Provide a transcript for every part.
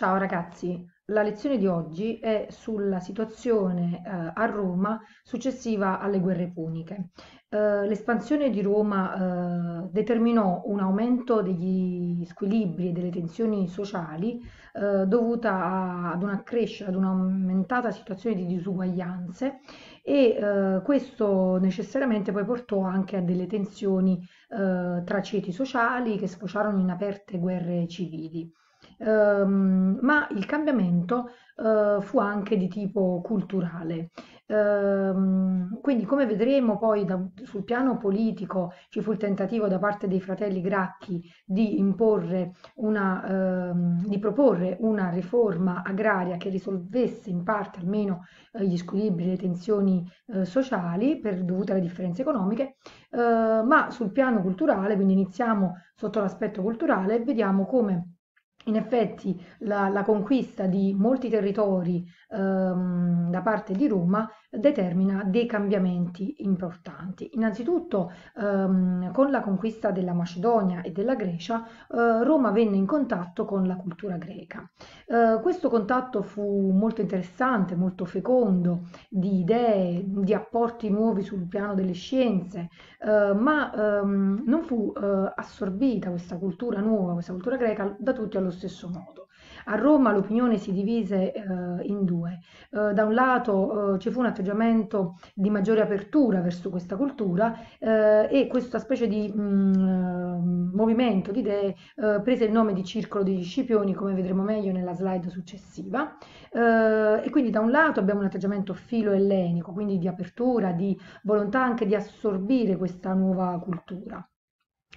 Ciao ragazzi, la lezione di oggi è sulla situazione eh, a Roma successiva alle guerre puniche. Eh, l'espansione di Roma eh, determinò un aumento degli squilibri e delle tensioni sociali eh, dovuta a, ad una crescita, ad un'aumentata situazione di disuguaglianze e eh, questo necessariamente poi portò anche a delle tensioni eh, tra ceti sociali che sfociarono in aperte guerre civili ehm, ma il cambiamento eh, fu anche di tipo culturale. Ehm, quindi come vedremo poi da, sul piano politico ci fu il tentativo da parte dei fratelli Gracchi di imporre una, ehm, di proporre una riforma agraria che risolvesse in parte almeno eh, gli squilibri, le tensioni eh, sociali per, dovute alle differenze economiche, eh, ma sul piano culturale, quindi iniziamo sotto l'aspetto culturale, vediamo come in effetti la, la conquista di molti territori ehm, da parte di Roma determina dei cambiamenti importanti. Innanzitutto ehm, con la conquista della Macedonia e della Grecia eh, Roma venne in contatto con la cultura greca. Eh, questo contatto fu molto interessante, molto fecondo di idee, di apporti nuovi sul piano delle scienze, eh, ma ehm, non fu eh, assorbita questa cultura nuova, questa cultura greca da tutti allo stesso modo. A Roma l'opinione si divise eh, in due. Eh, da un lato eh, ci fu un atteggiamento di maggiore apertura verso questa cultura eh, e questa specie di mh, mm, eh, movimento di idee prese il nome di Circolo degli Scipioni, come vedremo meglio nella slide successiva. e quindi da un lato abbiamo un atteggiamento filo-ellenico, quindi di apertura, di volontà anche di assorbire questa nuova cultura.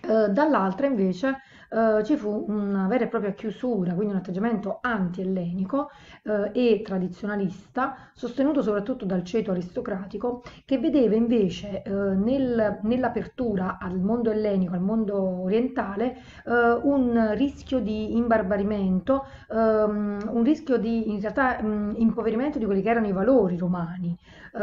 Eh, dall'altra invece eh, ci fu una vera e propria chiusura, quindi un atteggiamento anti-ellenico eh, e tradizionalista, sostenuto soprattutto dal ceto aristocratico, che vedeva invece eh, nel, nell'apertura al mondo ellenico, al mondo orientale, eh, un rischio di imbarbarimento, ehm, un rischio di in realtà mh, mm, impoverimento di quelli che erano i valori romani, eh,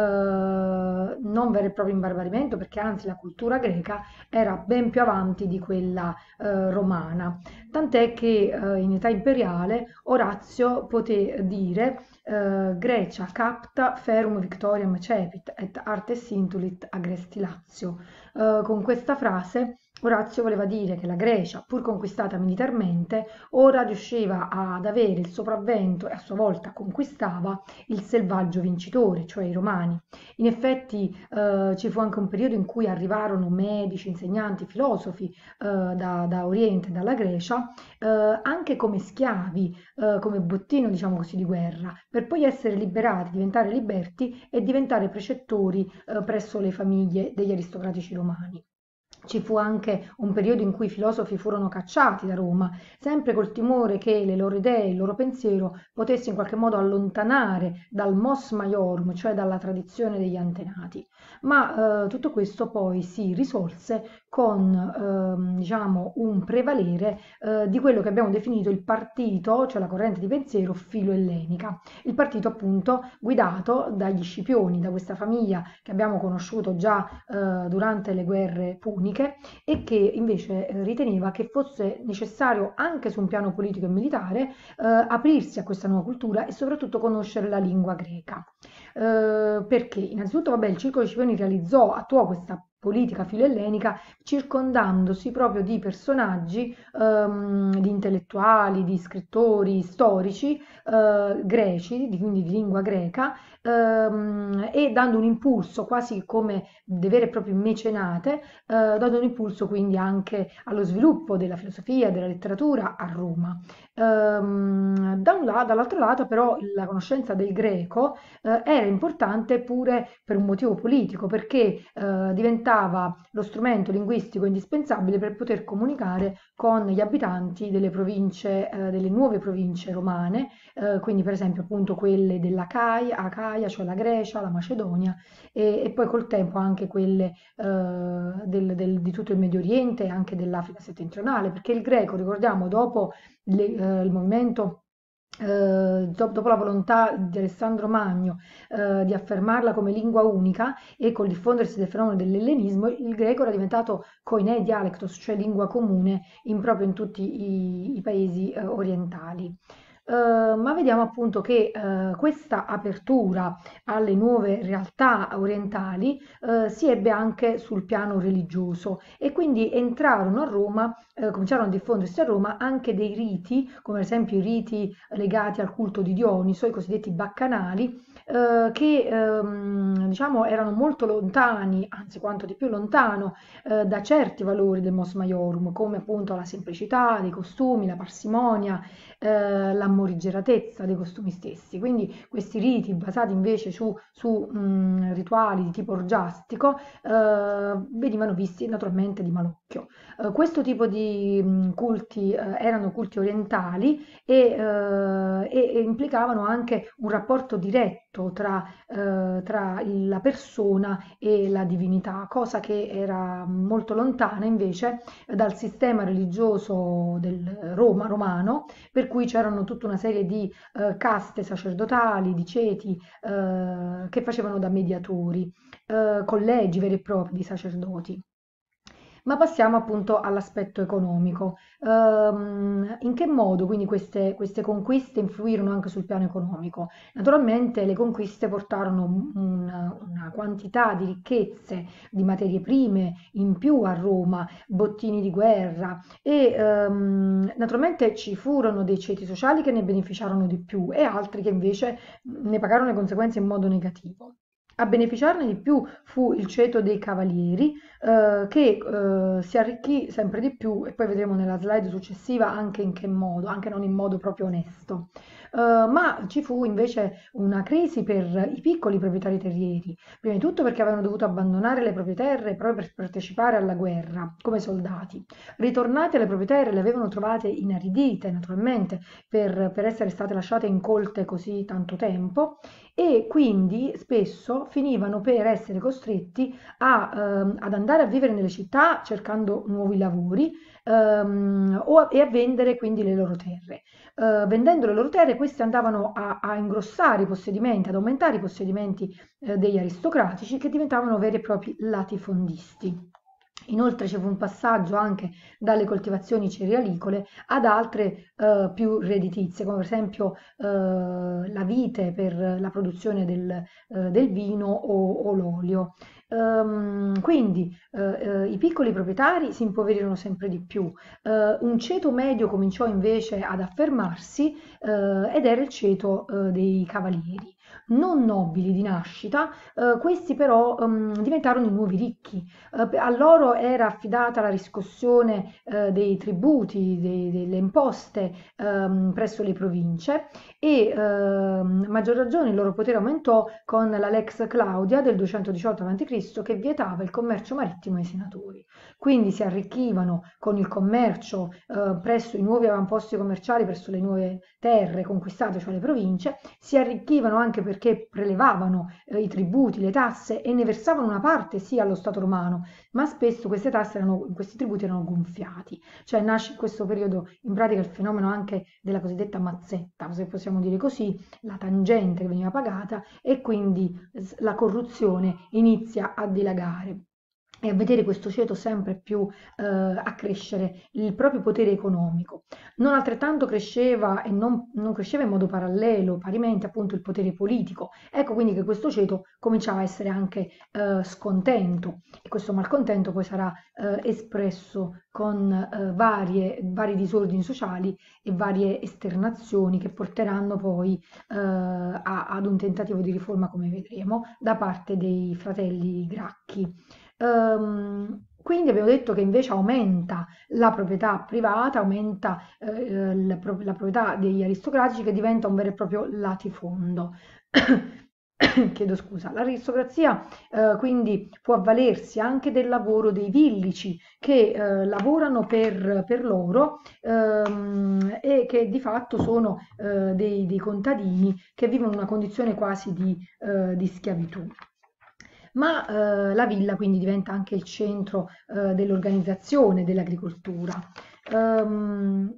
non vero e proprio imbarbarimento, perché anzi la cultura greca era ben più avanti di quella eh, romana. Tant'è che eh, in età imperiale Orazio poté dire eh, Grecia capta ferum victoriam cepit et arte sintulit agrestilatio. Eh, con questa frase Orazio voleva dire che la Grecia, pur conquistata militarmente, ora riusciva ad avere il sopravvento e a sua volta conquistava il selvaggio vincitore, cioè i romani. In effetti eh, ci fu anche un periodo in cui arrivarono medici, insegnanti, filosofi eh, da, da, Oriente, dalla Grecia, eh, anche come schiavi, eh, come bottino diciamo così di guerra, per poi essere liberati, diventare liberti e diventare precettori eh, presso le famiglie degli aristocratici romani. Ci fu anche un periodo in cui i filosofi furono cacciati da Roma, sempre col timore che le loro idee, il loro pensiero potesse in qualche modo allontanare dal mos maiorum, cioè dalla tradizione degli antenati. Ma eh, tutto questo poi si risolse con eh, diciamo, un prevalere eh, di quello che abbiamo definito il partito, cioè la corrente di pensiero filo-ellenica, il partito appunto guidato dagli Scipioni, da questa famiglia che abbiamo conosciuto già eh, durante le guerre puniche uniche e che invece eh, riteneva che fosse necessario anche su un piano politico e militare eh, aprirsi a questa nuova cultura e soprattutto conoscere la lingua greca. Eh, perché innanzitutto vabbè, il Circolo di Scipioni realizzò, attuò questa politica filoellenica circondandosi proprio di personaggi, ehm, di intellettuali, di scrittori storici eh, greci, di, quindi di lingua greca, ehm, e dando un impulso quasi come dei veri e propri mecenate, eh, dando un impulso quindi anche allo sviluppo della filosofia, della letteratura a Roma. Ehm, da un lato, dall'altro lato però la conoscenza del greco eh, era importante pure per un motivo politico, perché eh, diventava lo strumento linguistico indispensabile per poter comunicare con gli abitanti delle province, eh, delle nuove province romane, eh, quindi per esempio appunto quelle della Caia, Acaia, dell'Italia, cioè la Grecia, la Macedonia e, e poi col tempo anche quelle eh, del, del, di tutto il Medio Oriente e anche dell'Africa settentrionale, perché il greco, ricordiamo, dopo le, eh, il movimento Uh, dopo la volontà di Alessandro Magno uh, di affermarla come lingua unica e col diffondersi del fenomeno dell'ellenismo, il greco era diventato coinè dialectos, cioè lingua comune in proprio in tutti i, i paesi uh, orientali. Ehm, ma vediamo appunto che uh, questa apertura alle nuove realtà orientali uh, si ebbe anche sul piano religioso e quindi entrarono a Roma, eh, cominciarono a diffondersi a Roma anche dei riti, come ad esempio i riti legati al culto di Dioniso, i cosiddetti baccanali, eh, che ehm, diciamo erano molto lontani, anzi quanto di più lontano, eh, da certi valori del Mos Maiorum, come appunto la semplicità dei costumi, la parsimonia, eh, la morigeratezza dei costumi stessi. Quindi questi riti basati invece su, su mh, rituali di tipo orgiastico eh, venivano visti naturalmente di malocchio. Eh, questo tipo di mh, culti eh, erano culti orientali e, e, e implicavano anche un rapporto diretto rapporto tra, eh, tra, la persona e la divinità, cosa che era molto lontana invece dal sistema religioso del Roma romano, per cui c'erano tutta una serie di eh, caste sacerdotali, di ceti eh, che facevano da mediatori, eh, collegi veri e propri di sacerdoti. Ma passiamo appunto all'aspetto economico. Ehm, in che modo quindi queste, queste conquiste influirono anche sul piano economico? Naturalmente le conquiste portarono una, una quantità di ricchezze, di materie prime in più a Roma, bottini di guerra e ehm, naturalmente ci furono dei ceti sociali che ne beneficiarono di più e altri che invece ne pagarono le conseguenze in modo negativo. A beneficiarne di più fu il ceto dei cavalieri, eh, che eh, si arricchì sempre di più, e poi vedremo nella slide successiva anche in che modo, anche non in modo proprio onesto. Ehm, ma ci fu invece una crisi per i piccoli proprietari terrieri, prima di tutto perché avevano dovuto abbandonare le proprie terre proprio per partecipare alla guerra come soldati. Ritornate alle proprie terre le avevano trovate inaridite naturalmente per, per essere state lasciate incolte così tanto tempo e quindi spesso finivano per essere costretti a, ehm, ad andare a vivere nelle città cercando nuovi lavori ehm, o a, e a vendere quindi le loro terre. Eh, vendendo le loro terre queste andavano a, a, ingrossare i possedimenti, ad aumentare i possedimenti eh, degli aristocratici che diventavano veri e propri latifondisti. Inoltre c'è un passaggio anche dalle coltivazioni cerealicole ad altre eh, più redditizie, come per esempio eh, la vite per la produzione del, eh, del vino o, o l'olio. Um, quindi uh, uh, i piccoli proprietari si impoverirono sempre di più, uh, un ceto medio cominciò invece ad affermarsi ed era il ceto dei cavalieri non nobili di nascita, eh, questi però um, diventarono i nuovi ricchi. Eh, a loro era affidata la riscossione eh, dei tributi, dei, delle imposte ehm, presso le province e a ehm, maggior ragione il loro potere aumentò con la Lex Claudia del 218 a.C. che vietava il commercio marittimo ai senatori. Quindi si arricchivano con il commercio eh, presso i nuovi avamposti commerciali, presso le nuove terre conquistate, cioè le province, si arricchivano anche perché perché prelevavano eh, i tributi, le tasse e ne versavano una parte sì allo Stato romano, ma spesso queste tasse erano, questi tributi erano gonfiati. Cioè nasce in questo periodo in pratica il fenomeno anche della cosiddetta mazzetta, se possiamo dire così, la tangente che veniva pagata e quindi la corruzione inizia a dilagare e a vedere questo ceto sempre più eh, accrescere il proprio potere economico. Non altrettanto cresceva e non, non, cresceva in modo parallelo, parimenti appunto il potere politico. Ecco quindi che questo ceto cominciava a essere anche eh, scontento e questo malcontento poi sarà eh, espresso con eh, varie, vari disordini sociali e varie esternazioni che porteranno poi eh, a, ad un tentativo di riforma, come vedremo, da parte dei fratelli Gracchi. Um, quindi abbiamo detto che invece aumenta la proprietà privata, aumenta eh, la, pro la, proprietà degli aristocratici che diventa un vero e proprio latifondo. Chiedo scusa, l'aristocrazia eh, quindi può avvalersi anche del lavoro dei villici che eh, lavorano per, per loro ehm, e che di fatto sono eh, dei, dei, contadini che vivono una condizione quasi di, eh, di schiavitù ma eh, la villa quindi diventa anche il centro eh, dell'organizzazione dell'agricoltura. Um,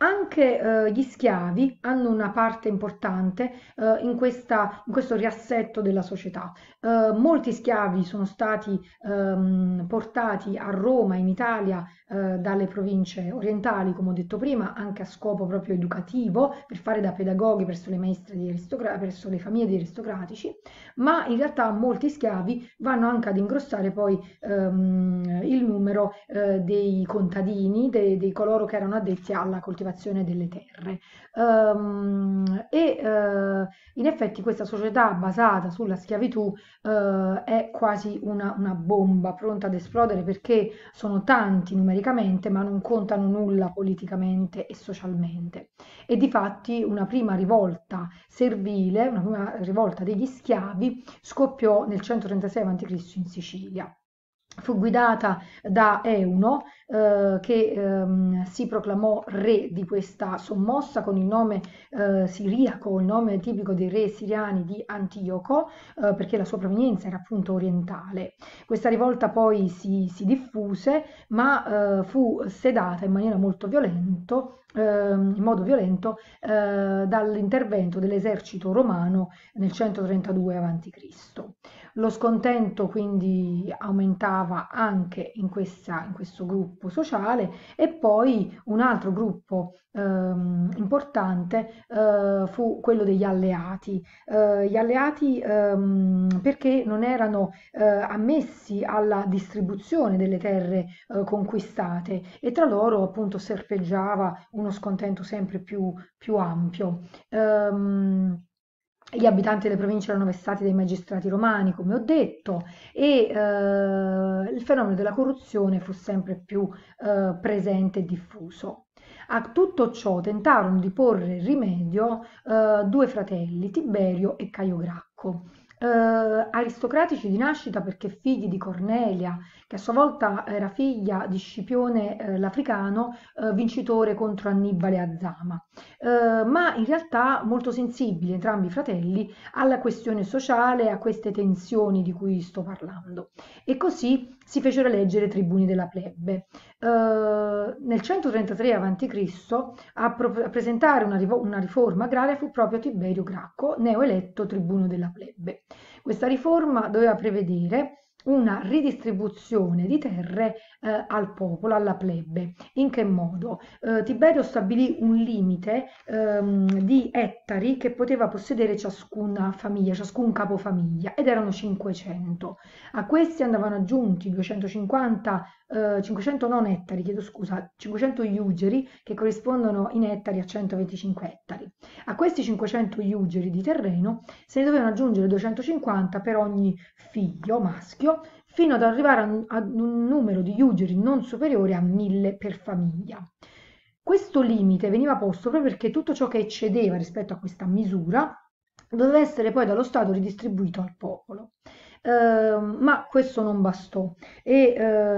anche eh, gli schiavi hanno una parte importante eh, in, questa, in, questo riassetto della società. Eh, molti schiavi sono stati ehm, portati a Roma, in Italia, eh, dalle province orientali, come ho detto prima, anche a scopo proprio educativo, per fare da pedagoghi presso le maestre di aristocra- presso le famiglie di aristocratici, ma in realtà molti schiavi vanno anche ad ingrossare poi ehm, il numero eh, dei contadini, dei, dei coloro che erano addetti alla coltivazione delle terre. Um, e uh, in effetti questa società basata sulla schiavitù eh, è quasi una, una, bomba pronta ad esplodere perché sono tanti numericamente ma non contano nulla politicamente e socialmente. E di fatti una prima rivolta servile, una prima rivolta degli schiavi scoppiò nel 136 a.C. in Sicilia fu guidata da Euno eh, che ehm, si proclamò re di questa sommossa con il nome eh, siriaco, il nome tipico dei re siriani di Antioco, eh, perché la sua provenienza era appunto orientale. Questa rivolta poi si, si diffuse, ma eh, fu sedata in maniera molto violenta ehm, in modo violento eh, dall'intervento dell'esercito romano nel 132 a.C. Lo scontento quindi aumentava anche in, questa, in questo gruppo sociale e poi un altro gruppo ehm, importante eh, fu quello degli alleati. Eh, gli alleati ehm, perché non erano eh, ammessi alla distribuzione delle terre eh, conquistate e tra loro appunto serpeggiava uno scontento sempre più, più ampio. Um, gli abitanti delle province erano vessati dai magistrati romani, come ho detto, e eh, il fenomeno della corruzione fu sempre più eh, presente e diffuso. A tutto ciò tentarono di porre rimedio eh, due fratelli, Tiberio e Caio Gracco, eh, aristocratici di nascita perché figli di Cornelia, che a sua volta era figlia di Scipione eh, l'Africano, eh, vincitore contro Annibale Azama, eh, ma in realtà molto sensibili entrambi i fratelli alla questione sociale, a queste tensioni di cui sto parlando. E così si fecero eleggere tribuni della plebe. Eh, nel 133 a.C. a, presentare una, una riforma agraria fu proprio Tiberio Gracco, neoeletto tribuno della plebe. Questa riforma doveva prevedere una ridistribuzione di terre eh, al popolo, alla plebe. In che modo? Eh, Tiberio stabilì un limite ehm, di ettari che poteva possedere ciascuna famiglia, ciascun capofamiglia, ed erano 500. A questi andavano aggiunti 250 500 eh, non ettari, chiedo scusa, 500 iugeri che corrispondono in ettari a 125 ettari. A questi 500 iugeri di terreno se ne dovevano aggiungere 250 per ogni figlio maschio fino ad arrivare ad un numero di iugeri non superiore a 1000 per famiglia. Questo limite veniva posto proprio perché tutto ciò che eccedeva rispetto a questa misura doveva essere poi dallo Stato ridistribuito al popolo. Ehm, ma questo non bastò e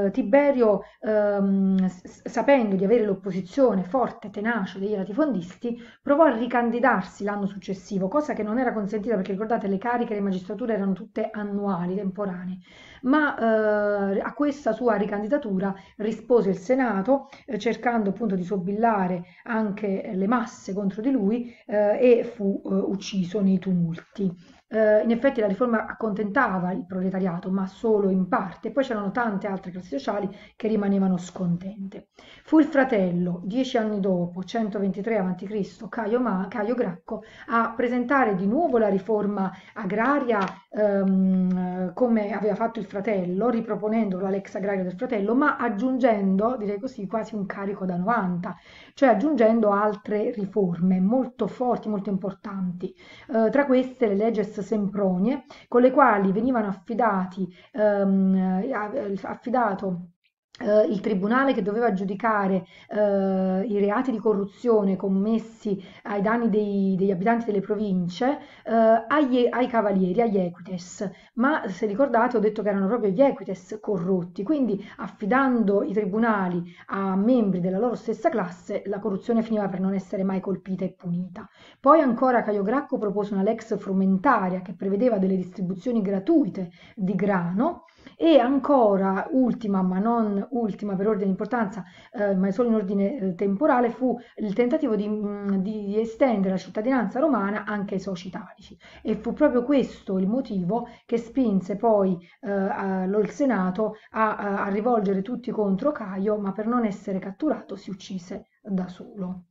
eh, Tiberio, ehm, sapendo di avere l'opposizione forte e tenace dei latifondisti, provò a ricandidarsi l'anno successivo, cosa che non era consentita perché ricordate le cariche di magistrature erano tutte annuali, temporanee, ma eh, a questa sua ricandidatura rispose il Senato eh, cercando appunto di sobillare anche le masse contro di lui eh, e fu eh, ucciso nei tumulti. Eh, in effetti la riforma accontentava il proletariato, ma solo in parte, poi c'erano tante altre classi sociali che rimanevano scontente. Fu il fratello, dieci anni dopo, 123 a.C., Caio, Caio Gracco, a presentare di nuovo la riforma agraria ehm, come aveva fatto il fratello, riproponendo lex agraria del fratello, ma aggiungendo, direi così, quasi un carico da 90, cioè aggiungendo altre riforme molto forti, molto importanti. Eh, tra queste le leggi Sempronie, con le quali venivano affidati, ehm, eh, eh, affidato eh, il tribunale che doveva giudicare eh, i reati di corruzione commessi ai danni dei, degli abitanti delle province eh, agli, ai cavalieri, agli equites, ma se ricordate ho detto che erano proprio gli equites corrotti, quindi affidando i tribunali a membri della loro stessa classe la corruzione finiva per non essere mai colpita e punita. Poi ancora Caio Gracco propose una lex frumentaria che prevedeva delle distribuzioni gratuite di grano e ancora, ultima ma non ultima per ordine di importanza, eh, ma solo in ordine eh, temporale, fu il tentativo di, mm, di, estendere la cittadinanza romana anche ai soci italici. E fu proprio questo il motivo che spinse poi eh, il Senato a, a rivolgere tutti contro Caio, ma per non essere catturato si uccise da solo.